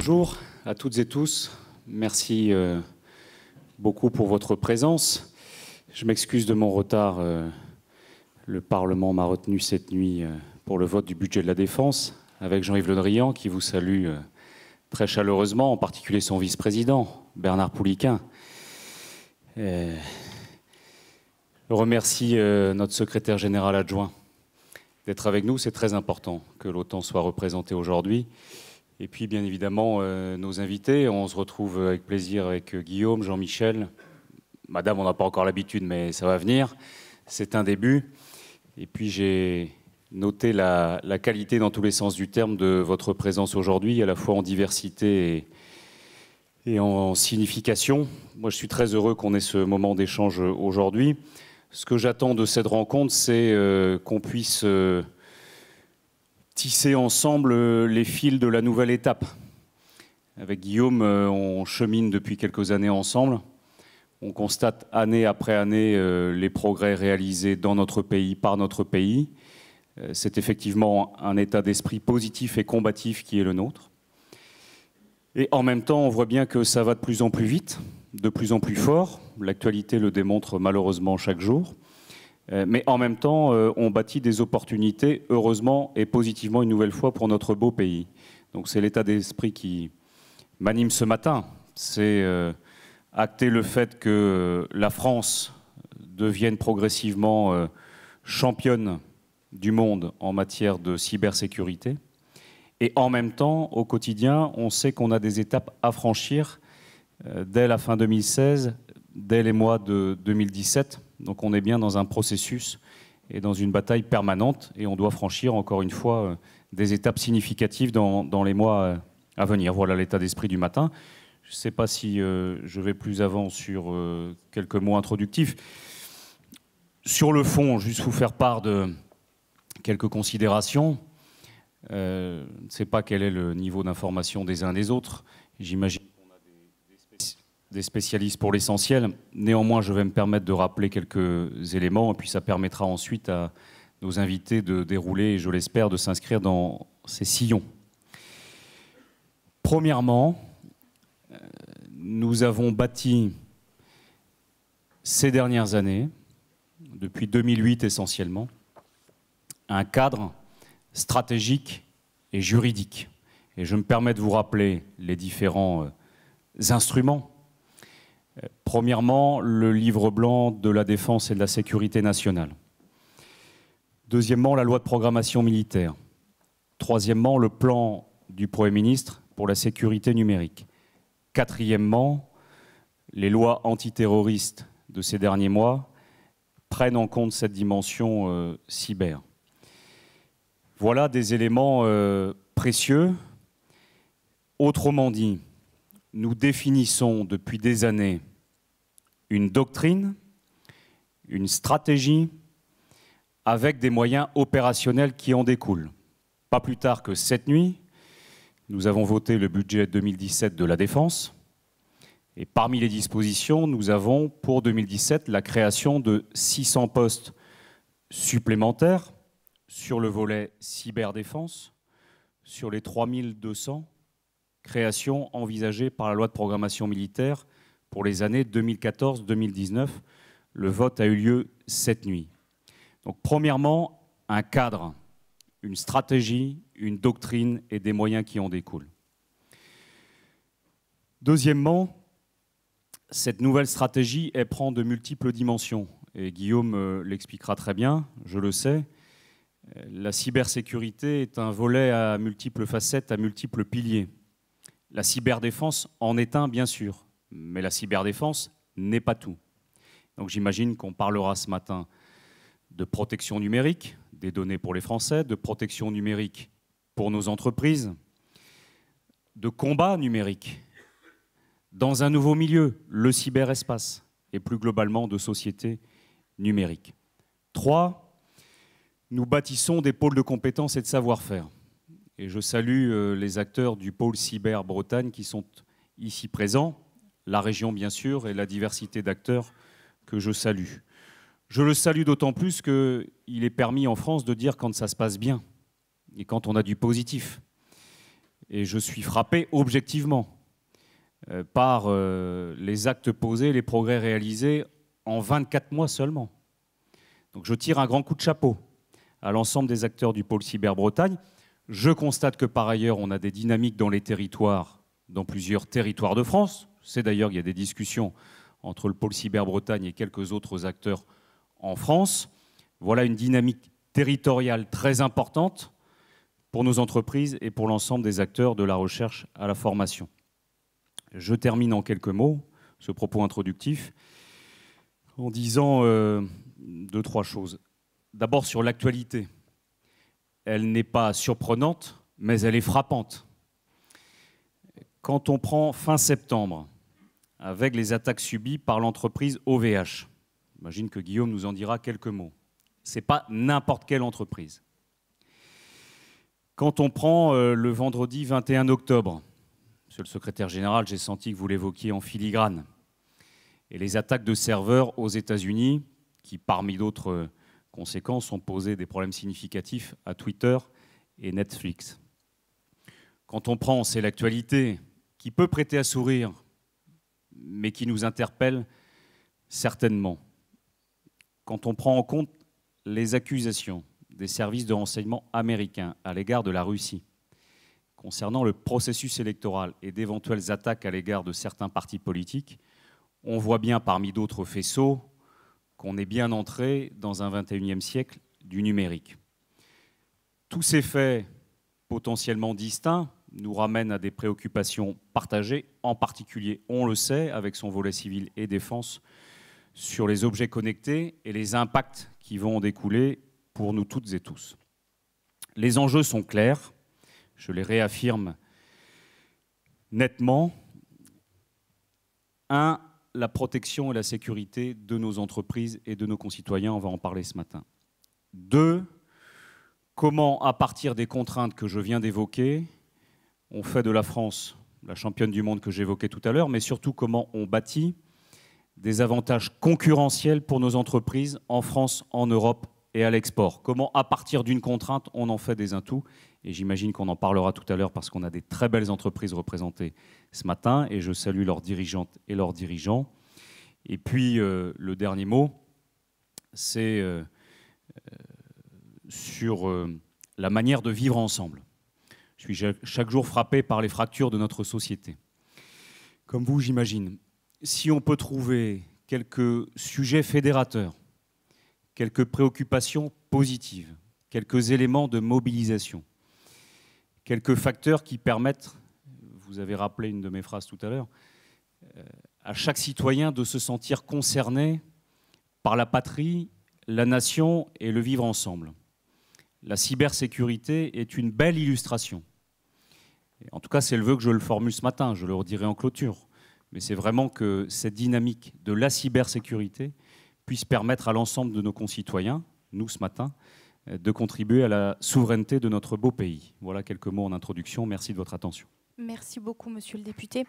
Bonjour à toutes et tous. Merci euh, beaucoup pour votre présence. Je m'excuse de mon retard. Euh, le Parlement m'a retenu cette nuit euh, pour le vote du budget de la Défense avec Jean-Yves Le Drian qui vous salue très chaleureusement, en particulier son vice-président, Bernard Pouliquin. Je remercie notre secrétaire général adjoint d'être avec nous. C'est très important que l'OTAN soit représentée aujourd'hui. Et puis, bien évidemment, euh, nos invités. On se retrouve avec plaisir avec euh, Guillaume, Jean-Michel. Madame, on n'a pas encore l'habitude, mais ça va venir. C'est un début. Et puis, j'ai noté la, qualité dans tous les sens du terme de votre présence aujourd'hui, à la fois en diversité et, en signification. Moi, je suis très heureux qu'on ait ce moment d'échange aujourd'hui. Ce que j'attends de cette rencontre, c'est euh, qu'on puisse tisser ensemble euh, les fils de la nouvelle étape. Avec Guillaume, euh, on chemine depuis quelques années ensemble. On constate année après année euh, les progrès réalisés dans notre pays, par notre pays. C'est effectivement un état d'esprit positif et combatif qui est le nôtre. Et en même temps, on voit bien que ça va de plus en plus vite, de plus en plus fort. L'actualité le démontre malheureusement chaque jour. Euh, mais en même temps, euh, on bâtit des opportunités, heureusement et positivement une nouvelle fois, pour notre beau pays. Donc c'est l'état d'esprit qui m'anime ce matin. C'est euh, acter le fait que la France devienne progressivement championne du monde en matière de cybersécurité. Et en même temps, au quotidien, on sait qu'on a des étapes à franchir dès la fin 2016, dès les mois de 2017 donc on est bien dans un processus et dans une bataille permanente et on doit franchir encore une fois euh, des étapes significatives dans, les mois euh, à venir. Voilà l'état d'esprit du matin. Je ne sais pas si euh, je vais plus avant sur quelques mots introductifs. Sur le fond, juste vous faire part de quelques considérations. je ne sais pas quel est le niveau d'information des uns des autres. J'imagine des spécialistes pour l'essentiel. Néanmoins, je vais me permettre de rappeler quelques éléments, et puis ça permettra ensuite à nos invités de dérouler, et je l'espère, de s'inscrire dans ces sillons. Premièrement, euh, nous avons bâti ces dernières années, depuis 2008 essentiellement, un cadre stratégique et juridique. Et je me permets de vous rappeler les différents euh, instruments Premièrement, le livre blanc de la défense et de la sécurité nationale. Deuxièmement, la loi de programmation militaire. Troisièmement, le plan du Premier ministre pour la sécurité numérique. Quatrièmement, les lois antiterroristes de ces derniers mois prennent en compte cette dimension euh, cyber. Voilà des éléments euh, précieux. Autrement dit, nous définissons depuis des années une doctrine, une stratégie, avec des moyens opérationnels qui en découlent. Pas plus tard que cette nuit, nous avons voté le budget 2017 de la Défense. Et parmi les dispositions, nous avons pour 2017 la création de 600 postes supplémentaires sur le volet cyberdéfense, sur les 3200 création envisagée par la loi de programmation militaire pour les années 2014-2019. Le vote a eu lieu cette nuit. Donc, premièrement, un cadre, une stratégie, une doctrine et des moyens qui en découlent. Deuxièmement, cette nouvelle stratégie, elle prend de multiples dimensions. Et Guillaume euh, l'expliquera très bien, je le sais. Euh, la cybersécurité est un volet à multiples facettes, à multiples piliers. La cyberdéfense en est un, bien sûr, mais la cyberdéfense n'est pas tout. Donc j'imagine qu'on parlera ce matin de protection numérique des données pour les Français, de protection numérique pour nos entreprises, de combat numérique dans un nouveau milieu, le cyberespace, et plus globalement de société numérique. Trois, nous bâtissons des pôles de compétences et de savoir-faire. Et je salue euh, les acteurs du pôle cyber Bretagne qui sont ici présents, la région bien sûr, et la diversité d'acteurs que je salue. Je le salue d'autant plus qu'il est permis en France de dire quand ça se passe bien et quand on a du positif. Et je suis frappé objectivement euh, par euh, les actes posés, les progrès réalisés en 24 mois seulement. Donc je tire un grand coup de chapeau à l'ensemble des acteurs du pôle cyber Bretagne. Je constate que par ailleurs, on a des dynamiques dans les territoires, dans plusieurs territoires de France. C'est d'ailleurs qu'il y a des discussions entre le pôle cyber Bretagne et quelques autres acteurs en France. Voilà une dynamique territoriale très importante pour nos entreprises et pour l'ensemble des acteurs de la recherche à la formation. Je termine en quelques mots ce propos introductif en disant euh, deux, trois choses. D'abord sur l'actualité elle n'est pas surprenante, mais elle est frappante. Quand on prend fin septembre, avec les attaques subies par l'entreprise OVH, imagine que Guillaume nous en dira quelques mots. Ce n'est pas n'importe quelle entreprise. Quand on prend euh, le vendredi 21 octobre, Monsieur le secrétaire général, j'ai senti que vous l'évoquiez en filigrane, et les attaques de serveurs aux États-Unis, qui parmi d'autres euh, conséquences ont posé des problèmes significatifs à Twitter et Netflix. Quand on prend, c'est l'actualité qui peut prêter à sourire, mais qui nous interpelle certainement. Quand on prend en compte les accusations des services de renseignement américains à l'égard de la Russie concernant le processus électoral et d'éventuelles attaques à l'égard de certains partis politiques, on voit bien parmi d'autres faisceaux qu'on est bien entré dans un 21e siècle du numérique. Tous ces faits potentiellement distincts nous ramènent à des préoccupations partagées, en particulier, on le sait, avec son volet civil et défense, sur les objets connectés et les impacts qui vont en découler pour nous toutes et tous. Les enjeux sont clairs, je les réaffirme nettement. Un, la protection et la sécurité de nos entreprises et de nos concitoyens. On va en parler ce matin. Deux, comment, à partir des contraintes que je viens d'évoquer, on fait de la France la championne du monde que j'évoquais tout à l'heure, mais surtout comment on bâtit des avantages concurrentiels pour nos entreprises en France, en Europe et à l'export. Comment, à partir d'une contrainte, on en fait des atouts et j'imagine qu'on en parlera tout à l'heure parce qu'on a des très belles entreprises représentées ce matin et je salue leurs dirigeantes et leurs dirigeants. Et puis euh, le dernier mot, c'est euh, euh, sur la manière de vivre ensemble. Je suis chaque jour frappé par les fractures de notre société. Comme vous, j'imagine, si on peut trouver quelques sujets fédérateurs, quelques préoccupations positives, quelques éléments de mobilisation, quelques facteurs qui permettent, vous avez rappelé une de mes phrases tout à l'heure, euh, à chaque citoyen de se sentir concerné par la patrie, la nation et le vivre ensemble. La cybersécurité est une belle illustration. En tout cas, c'est le vœu que je le formule ce matin, je le redirai en clôture. Mais c'est vraiment que cette dynamique de la cybersécurité puisse permettre à l'ensemble de nos concitoyens, nous ce matin, euh, de contribuer à la souveraineté de notre beau pays. Voilà quelques mots en introduction. Merci de votre attention. Merci beaucoup, monsieur le député.